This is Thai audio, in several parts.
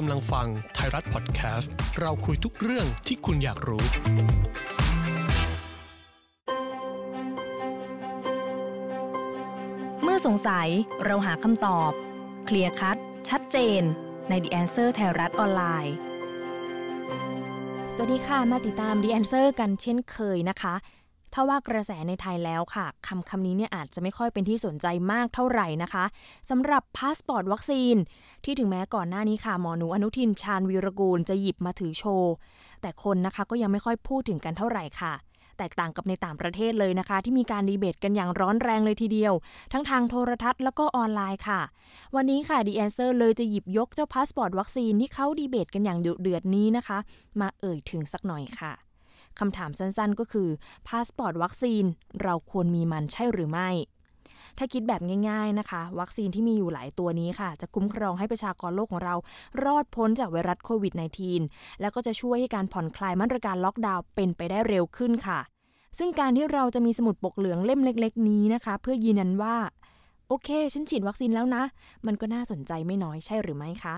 กำลังฟัง ไทยรัฐพอดแคสต์ เราคุยทุกเรื่องที่คุณอยากรู้ เมื่อสงสัยเราหาคำตอบ เคลียร์คัดชัดเจนใน The Answer ไทยรัฐออนไลน์ สวัสดีค่ะมาติดตาม The Answer กันเช่นเคยนะคะถ้าว่ากระแสในไทยแล้วค่ะคำคำนี้เนี่ยอาจจะไม่ค่อยเป็นที่สนใจมากเท่าไหร่นะคะสำหรับพาสปอร์ตวัคซีนที่ถึงแม้ก่อนหน้านี้ค่ะหมอหนูอนุทินชาญวีรกูลจะหยิบมาถือโชว์ แต่คนนะคะก็ยังไม่ค่อยพูดถึงกันเท่าไหร่ค่ะ แตกต่างกับในต่างประเทศเลยนะคะ ที่มีการดีเบตกันอย่างร้อนแรงเลยทีเดียว ทั้งทางโทรทัศน์แล้วก็ออนไลน์ค่ะวันนี้ค่ะดีแอนเซอร์เลยจะหยิบยกเจ้าพาสปอร์ตวัคซีนที่เขาดีเบตกันอย่างเดือดเดือดนี้นะคะมาเอ่ยถึงสักหน่อยค่ะคำถามสั้นๆ ก็คือ พาสปอร์ตวัคซีนเราควรมีมันใช่หรือไม่ ถ้าคิดแบบง่าย ๆนะคะ วัคซีนที่มีอยู่หลายตัวนี้ค่ะ จะคุ้มครองให้ประชากรโลกของเรารอดพ้นจากไวรัสโควิด -19 แล้วก็จะช่วยให้การผ่อนคลายมาตรการล็อกดาวน์เป็นไปได้เร็วขึ้นค่ะ ซึ่งการที่เราจะมีสมุดปกเหลืองเล่มเล็ก ๆ นี้นะคะ เพื่อยืนยันว่าโอเค ฉันฉีดวัคซีนแล้วนะ มันก็น่าสนใจไม่น้อยใช่หรือไม่คะ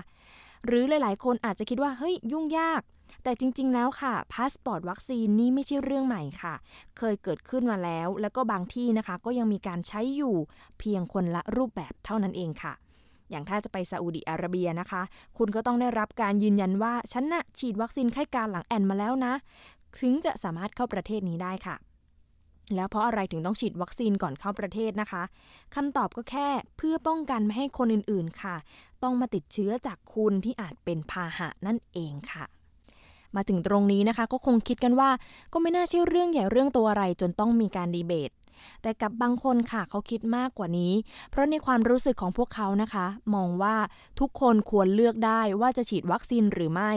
หรือหลายๆ คนอาจจะคิดว่า เฮ้ย ยุ่งยาก แต่จริงๆแล้วค่ะพาสปอร์ตวัคซีนนี่ไม่ใช่เรื่องใหม่ค่ะ เคยเกิดขึ้นมาแล้ว แล้วก็บางที่นะคะ ก็ยังมีการใช้อยู่เพียงคนละรูปแบบเท่านั้นเองค่ะ อย่างถ้าจะไปซาอุดิอาระเบียนะคะ คุณก็ต้องได้รับการยืนยันว่าฉันนะ่ะฉีดวัคซีนไข้การหลังแอนมาแล้วนะถึงจะสามารถเข้าประเทศนี้ได้ค่ะแล้วเพราะอะไรถึงต้องฉีดวัคซีนก่อนเข้าประเทศนะคะคำตอบก็แค่เพื่อป้องกันไม่ให้คนอื่นๆค่ะ ต้องมาติดเชื้อจากคุณที่อาจเป็นพาหะนั่นเองค่ะ มาถึงตรงนี้นะคะก็คงคิดกันว่า ก็ไม่น่าเชื่อเรื่องใหญ่เรื่องตัวอะไรจนต้องมีการดีเบต แต่กับบางคนค่ะเขาคิดมากกว่านี้ เพราะในความรู้สึกของพวกเขานะคะ มองว่าทุกคนควรเลือกได้ว่าจะฉีดวัคซีนหรือไม่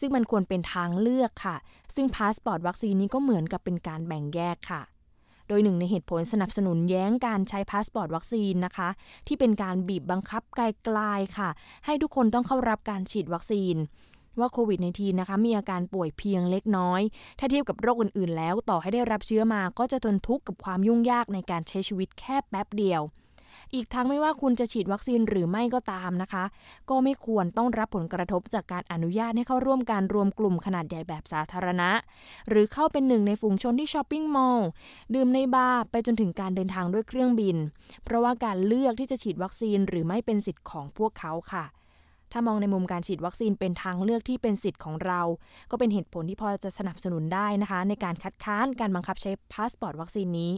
ซึ่งมันควรเป็นทางเลือกค่ะ ซึ่งพาสปอร์ตวัคซีนนี้ก็เหมือนกับเป็นการแบ่งแยกค่ะโดยหนึ่งในเหตุผลสนับสนุนแย้งการใช้พาสปอร์ตวัคซีนนะคะที่เป็นการบีบบังคับไกลๆค่ะ ให้ทุกคนต้องเข้ารับการฉีดวัคซีน ว่าโควิด -19 นะคะมีอาการป่วยเพียงเล็กน้อย ถ้าเทียบกับโรคอื่นๆแล้วต่อให้ได้รับเชื้อมาก็จะทนทุกข์กับความยุ่งยากในการใช้ชีวิตแค่แป๊บเดียวอีกทั้งไม่ว่าคุณจะฉีดวัคซีนหรือไม่ก็ตามนะคะ ก็ไม่ควรต้องรับผลกระทบจากการอนุญาตให้เข้าร่วมการรวมกลุ่มขนาดใหญ่แบบสาธารณะ หรือเข้าเป็นหนึ่งในฝูงชนที่ช้อปปิ้งมอลล์ดื่มในบาร์ไปจนถึงการเดินทางด้วยเครื่องบิน เพราะว่าการเลือกที่จะฉีดวัคซีนหรือไม่เป็นสิทธิ์ของพวกเขาค่ะถ้ามองในมุมการฉีดวัคซีนเป็นทางเลือกที่เป็นสิทธิ์ของเรา ก็เป็นเหตุผลที่พอจะสนับสนุนได้นะคะในการคัดค้านการบังคับใช้พาสปอร์ตวัคซีนนี้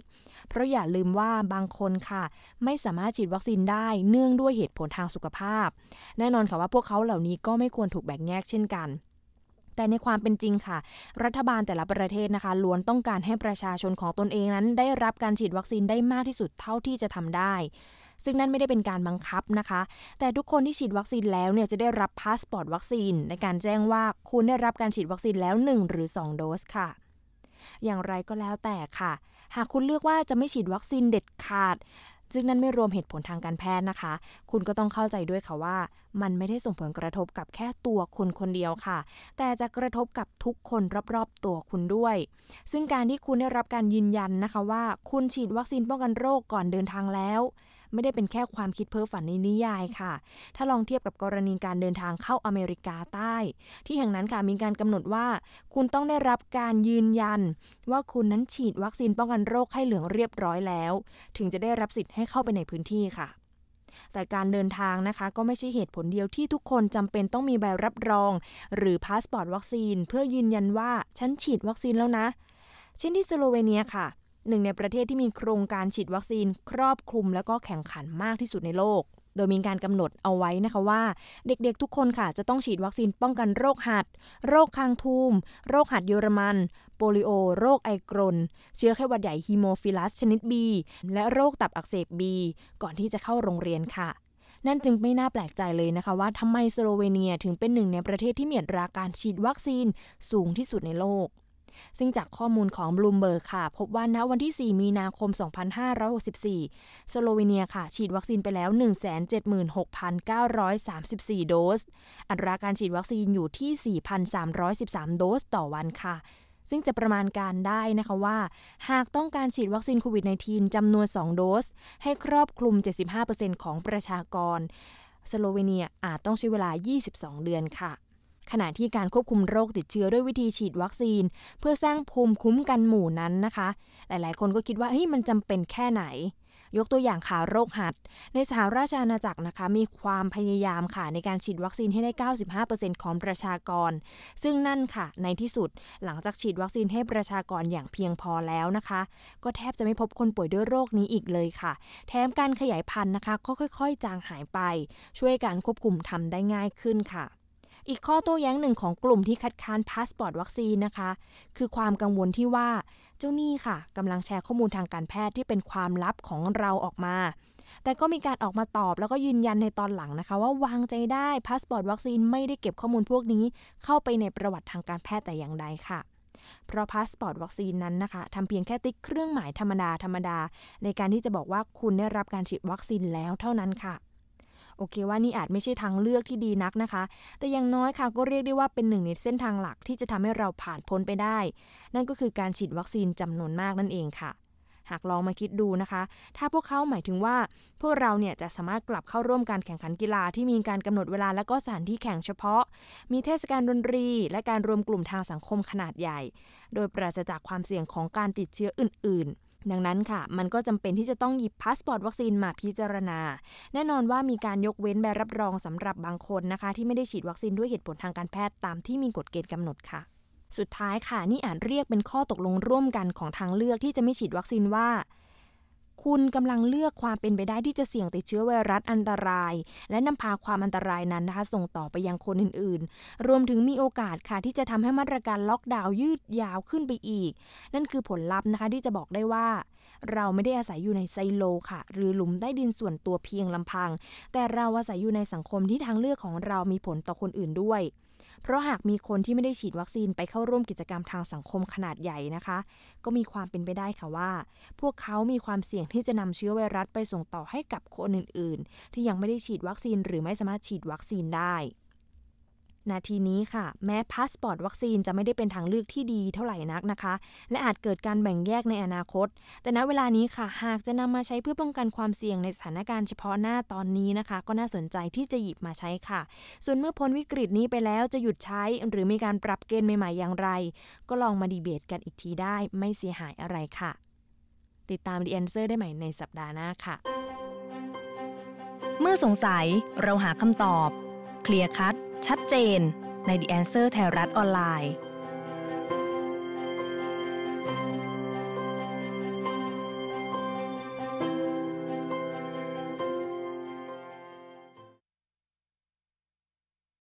เพราะอย่าลืมว่าบางคนค่ะ ไม่สามารถฉีดวัคซีนได้ เนื่องด้วยเหตุผลทางสุขภาพ แน่นอนค่ะว่าพวกเขาเหล่านี้ก็ไม่ควรถูกแบ่งแยกเช่นกัน แต่ในความเป็นจริงค่ะ รัฐบาลแต่ละประเทศนะคะล้วนต้องการให้ประชาชนของตนเองนั้นได้รับการฉีดวัคซีนได้มากที่สุดเท่าที่จะทำได้ซึ่งนั่นไม่ได้เป็นการบังคับนะคะ แต่ทุกคนที่ฉีดวัคซีนแล้วเนี่ยจะได้รับพาสปอร์ตวัคซีนในการแจ้งว่าคุณได้รับการฉีดวัคซีนแล้ว 1 หรือ2โดสค่ะ อย่างไรก็แล้วแต่ค่ะ หากคุณเลือกว่าจะไม่ฉีดวัคซีนเด็ดขาด ซึ่งนั่นไม่รวมเหตุผลทางการแพทย์นะคะ คุณก็ต้องเข้าใจด้วยค่ะว่า มันไม่ได้ส่งผลกระทบกับแค่ตัวคุณคนเดียวค่ะ แต่จะกระทบกับทุกคนรอบๆตัวคุณด้วย ซึ่งการที่คุณได้รับการยืนยันนะคะ ว่า คุณฉีดวัคซีนป้องกันโรคก่อนเดินทางแล้วไม่ได้เป็นแค่ความคิดเพ้อฝันในนิยายค่ะ ถ้าลองเทียบกับกรณีการเดินทางเข้าอเมริกาใต้ ที่แห่งนั้นค่ะ มีการกำหนดว่า คุณต้องได้รับการยืนยัน ว่าคุณนั้นฉีดวัคซีนป้องกันโรคให้เหลืองเรียบร้อยแล้ว ถึงจะได้รับสิทธิ์ให้เข้าไปในพื้นที่ค่ะ แต่การเดินทางนะคะ ก็ไม่ใช่เหตุผลเดียวที่ทุกคนจำเป็นต้องมีใบรับรอง หรือพาสปอร์ตวัคซีนเพื่อยืนยันว่าฉันฉีดวัคซีนแล้วนะเช่นที่สโลเวเนียค่ะหนึ่งในประเทศที่มีโครงการฉีดวัคซีนครอบคลุมแล้วก็แข่งขันมากที่สุดในโลก โดยมีการกำหนดเอาไว้นะคะว่าเด็กๆทุกคนค่ะจะต้องฉีดวัคซีนป้องกันโรคหัด โรคคางทูม โรคหัดเยอรมัน โปลิโอ โรคไอกรน เชื้อไข้หวัดใหญ่ฮีโมฟิลัสชนิด B และโรคตับอักเสบ B ก่อนที่จะเข้าโรงเรียนค่ะ นั่นจึงไม่น่าแปลกใจเลยนะคะว่าทำไมสโลเวเนียถึงเป็นหนึ่งในประเทศที่มีอัตราการฉีดวัคซีนสูงที่สุดในโลกซึ่งจากข้อมูลของบลูมเบิร์กค่ะ พบว่าณวันที่ 4 มีนาคม 2564 สโลวีเนียค่ะ ฉีดวัคซีนไปแล้ว 176,934 โดส อัตราการฉีดวัคซีนอยู่ที่ 4,313 โดสต่อวันค่ะ ซึ่งจะประมาณการได้นะคะว่า หากต้องการฉีดวัคซีนโควิด -19 จำนวน 2 โดส ให้ครอบคลุม 75%ของประชากรสโลวีเนียอาจต้องใช้เวลา 22 เดือนค่ะขณะที่การควบคุมโรคติดเชื้อด้วยวิธีฉีดวัคซีน เพื่อสร้างภูมิคุ้มกันหมู่นั้นนะคะ หลายๆ คนก็คิดว่าเฮ้ยมันจำเป็นแค่ไหน ยกตัวอย่างข่าวโรคหัด ในสหราชอาณาจักรนะคะ มีความพยายามค่ะ ในการฉีดวัคซีนให้ได้ 95%ของประชากร ซึ่งนั่นค่ะในที่สุดหลังจากฉีดวัคซีนให้ประชากรอย่างเพียงพอแล้วนะคะ ก็แทบจะไม่พบคนป่วยด้วยโรคนี้อีกเลยค่ะแถมการขยายพันธุ์นะคะก็ค่อย ๆ จางหายไป ช่วยการควบคุมทำได้ง่ายขึ้นค่ะอีกข้อโต้แย้งหนึ่งของกลุ่มที่คัดค้านพาสปอร์ตวัคซีนนะคะคือความกังวลที่ว่า เจ้าหนี้ค่ะกำลังแชร์ข้อมูลทางการแพทย์ที่เป็นความลับของเราออกมา แต่ก็มีการออกมาตอบแล้วก็ยืนยันในตอนหลังนะคะ ว่าวางใจได้พาสปอร์ตวัคซีนไม่ได้เก็บข้อมูลพวกนี้เข้าไปในประวัติทางการแพทย์แต่อย่างใดค่ะเพราะพาสปอร์ตวัคซีนนั้นนะคะทำเพียงแค่ติ๊กเครื่องหมายธรรมดาธรรมดา ในการที่จะบอกว่าคุณได้รับการฉีดวัคซีนแล้วเท่านั้นค่ะโอเคว่านี่อาจไม่ใช่ทางเลือกที่ดีนักนะคะ แต่อย่างน้อยค่ะก็เรียกได้ว่าเป็นหนึ่งในเส้นทางหลักที่จะทำให้เราผ่านพ้นไปได้ นั่นก็คือการฉีดวัคซีนจำนวนมากนั่นเองค่ะ หากลองมาคิดดูนะคะ ถ้าพวกเขาหมายถึงว่า พวกเราเนี่ยจะสามารถกลับเข้าร่วมการแข่งขันกีฬาที่มีการกำหนดเวลาและก็สถานที่แข่งเฉพาะ มีเทศกาลดนตรี และการรวมกลุ่มทางสังคมขนาดใหญ่ โดยปราศจากความเสี่ยงของการติดเชื้ออื่น ๆดังนั้นค่ะ มันก็จำเป็นที่จะต้องหยิบพาสปอร์ตวัคซีนมาพิจารณา แน่นอนว่ามีการยกเว้นใบรับรองสำหรับบางคนนะคะที่ไม่ได้ฉีดวัคซีนด้วยเหตุผลทางการแพทย์ตามที่มีกฎเกณฑ์กำหนดค่ะ สุดท้ายค่ะ นี่อาจเรียกเป็นข้อตกลงร่วมกันของทางเลือกที่จะไม่ฉีดวัคซีนว่าคุณกำลังเลือกความเป็นไปได้ที่จะเสี่ยงติดเชื้อไวรัสอันตราย และนำพาความอันตรายนั้นนะคะ ส่งต่อไปยังคนอื่นๆ รวมถึงมีโอกาสค่ะที่จะทำให้มาตรการล็อกดาวน์ยืดยาวขึ้นไปอีก นั่นคือผลลัพธ์นะคะ ที่จะบอกได้ว่า เราไม่ได้อาศัยอยู่ในไซโลค่ะหรือหลุมใต้ดินส่วนตัวเพียงลำพัง แต่เราอาศัย อยู่ในสังคมที่ทางเลือกของเรามีผลต่อคนอื่นด้วยเพราะหากมีคนที่ไม่ได้ฉีดวัคซีนไปเข้าร่วมกิจกรรมทางสังคมขนาดใหญ่นะคะ ก็มีความเป็นไปได้ค่ะว่า พวกเขามีความเสี่ยงที่จะนำเชื้อไวรัสไปส่งต่อให้กับคนอื่น ๆ ที่ยังไม่ได้ฉีดวัคซีนหรือไม่สามารถฉีดวัคซีนได้นาทีนี้ค่ะแม้พาสปอร์ต วัคซีนจะไม่ได้เป็นทางเลือกที่ดีเท่าไหร่นักนะคะและอาจเกิดการแบ่งแยกในอนาคต แต่ณเวลานี้ค่ะ หากจะนำมาใช้เพื่อป้องกันความเสี่ยงในสถานการณ์เฉพาะหน้าตอนนี้นะคะ ก็น่าสนใจที่จะหยิบมาใช้ค่ะ ส่วนเมื่อพ้นวิกฤตนี้ไปแล้วจะหยุดใช้หรือมีการปรับเกณฑ์ใหม่ ๆอย่างไร ก็ลองมาดีเบตกันอีกทีได้ ไม่เสียหายอะไรค่ะ ติดตามดีแอนเซอร์ได้ใหม่ในสัปดาห์หน้าค่ะ เมื่อสงสัยเราหาคำตอบเคลียร์คัดชัดเจนใน The Answer ไทยรัฐออนไลน์